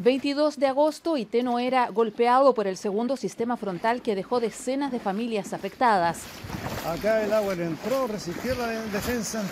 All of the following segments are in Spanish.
22 de agosto, Iteno era golpeado por el segundo sistema frontal que dejó decenas de familias afectadas. Acá el agua entró, resistió la defensa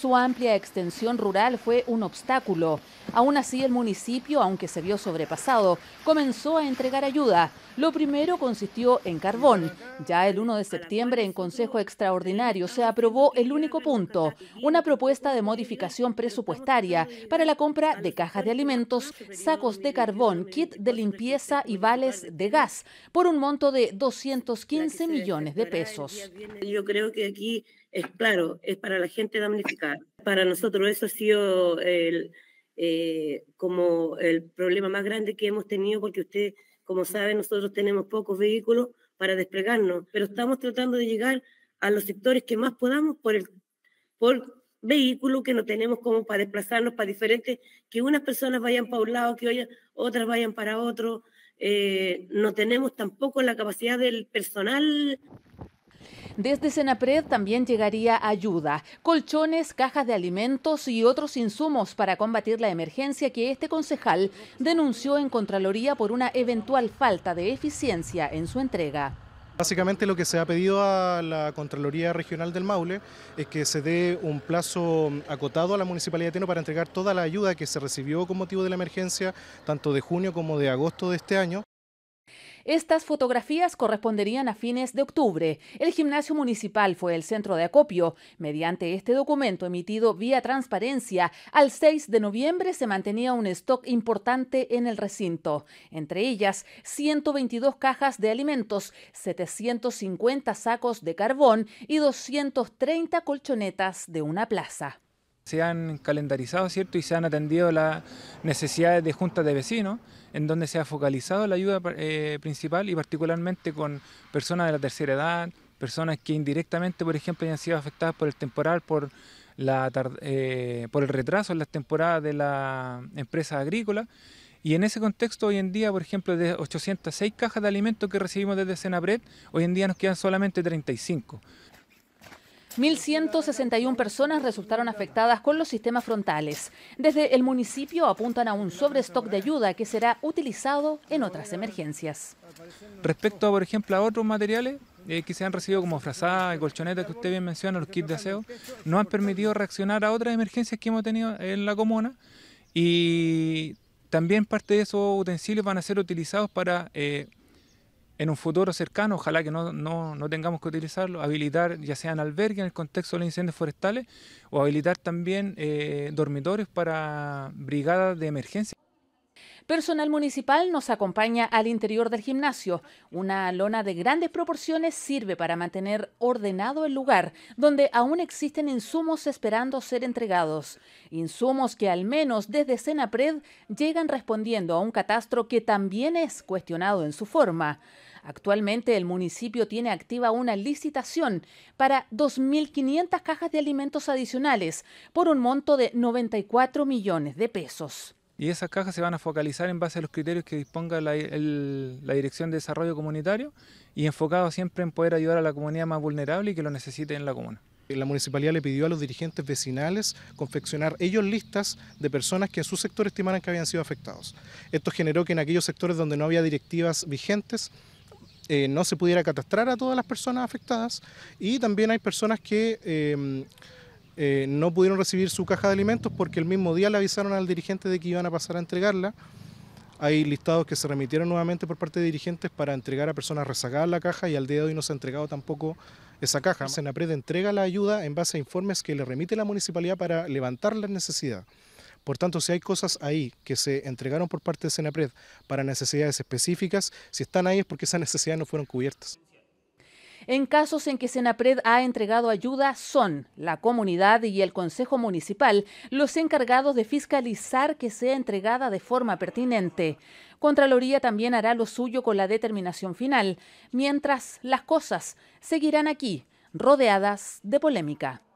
su amplia extensión rural fue un obstáculo. Aún así, el municipio, aunque se vio sobrepasado, comenzó a entregar ayuda. Lo primero consistió en carbón. Ya el 1 de septiembre, en Consejo Extraordinario, se aprobó el único punto, una propuesta de modificación presupuestaria para la compra de cajas de alimentos, sacos de carbón, kit de limpieza y vales de gas, por un monto de 215 millones de pesos. Yo creo que aquí es claro, es para la gente damnificada. Para nosotros eso ha sido el, eh, como el problema más grande que hemos tenido, porque usted, como sabe, nosotros tenemos pocos vehículos para desplegarnos, pero estamos tratando de llegar a los sectores que más podamos por el por vehículo que no tenemos como para desplazarnos para diferentes, que unas personas vayan para un lado, que otras vayan para otro. Eh, no tenemos tampoco la capacidad del personal desde Senapred también llegaría ayuda, colchones, cajas de alimentos y otros insumos para combatir la emergencia que este concejal denunció en Contraloría por una eventual falta de eficiencia en su entrega. Básicamente lo que se ha pedido a la Contraloría Regional del Maule es que se dé un plazo acotado a la Municipalidad de Teno para entregar toda la ayuda que se recibió con motivo de la emergencia, tanto de junio como de agosto de este año. Estas fotografías corresponderían a fines de octubre. El gimnasio municipal fue el centro de acopio. Mediante este documento emitido vía transparencia, al 6 de noviembre se mantenía un stock importante en el recinto. Entre ellas, 122 cajas de alimentos, 750 sacos de carbón y 230 colchonetas de una plaza. Se han calendarizado, ¿cierto? Y se han atendido las necesidades de juntas de vecinos, en donde se ha focalizado la ayuda eh, principal y particularmente con personas de la tercera edad, personas que indirectamente, por ejemplo, han sido afectadas por el temporal, por la eh, por el retraso en las temporadas de la empresa agrícola. Y en ese contexto, hoy en día, por ejemplo, de 806 cajas de alimentos que recibimos desde Senapred, hoy en día nos quedan solamente 35. 1.161 personas resultaron afectadas con los sistemas frontales. Desde el municipio apuntan a un sobrestock de ayuda que será utilizado en otras emergencias. Respecto, por ejemplo, a otros materiales eh, que se han recibido como frazadas colchonetas que usted bien menciona, los kits de aseo, no han permitido reaccionar a otras emergencias que hemos tenido en la comuna y también parte de esos utensilios van a ser utilizados para... Eh, en un futuro cercano, ojalá que no, tengamos que utilizarlo, habilitar ya sea en albergue en el contexto de los incendios forestales o habilitar también eh, dormitorios para brigadas de emergencia. Personal municipal nos acompaña al interior del gimnasio. Una lona de grandes proporciones sirve para mantener ordenado el lugar, donde aún existen insumos esperando ser entregados. Insumos que al menos desde Senapred llegan respondiendo a un catastro que también es cuestionado en su forma. Actualmente el municipio tiene activa una licitación para 2.500 cajas de alimentos adicionales por un monto de 94 millones de pesos. Y esas cajas se van a focalizar en base a los criterios que disponga la, Dirección de Desarrollo Comunitario y enfocado siempre en poder ayudar a la comunidad más vulnerable y que lo necesite en la comuna la municipalidad le pidió a los dirigentes vecinales confeccionar ellos listas de personas que en su sector estimaran que habían sido afectados. Esto generó que en aquellos sectores donde no había directivas vigentes, eh, no se pudiera catastrar a todas las personas afectadas y también hay personas que eh, eh, no pudieron recibir su caja de alimentos porque el mismo día le avisaron al dirigente de que iban a pasar a entregarla. Hay listados que se remitieron nuevamente por parte de dirigentes para entregar a personas rezagadas la caja y al día de hoy no se ha entregado tampoco esa caja. Senapred entrega la ayuda en base a informes que le remite la municipalidad para levantar la necesidad. Por tanto, si hay cosas ahí que se entregaron por parte de Senapred para necesidades específicas, si están ahí es porque esas necesidades no fueron cubiertas. En casos en que Senapred ha entregado ayuda son la comunidad y el Consejo Municipal los encargados de fiscalizar que sea entregada de forma pertinente. Contraloría también hará lo suyo con la determinación final, mientras las cosas seguirán aquí, rodeadas de polémica.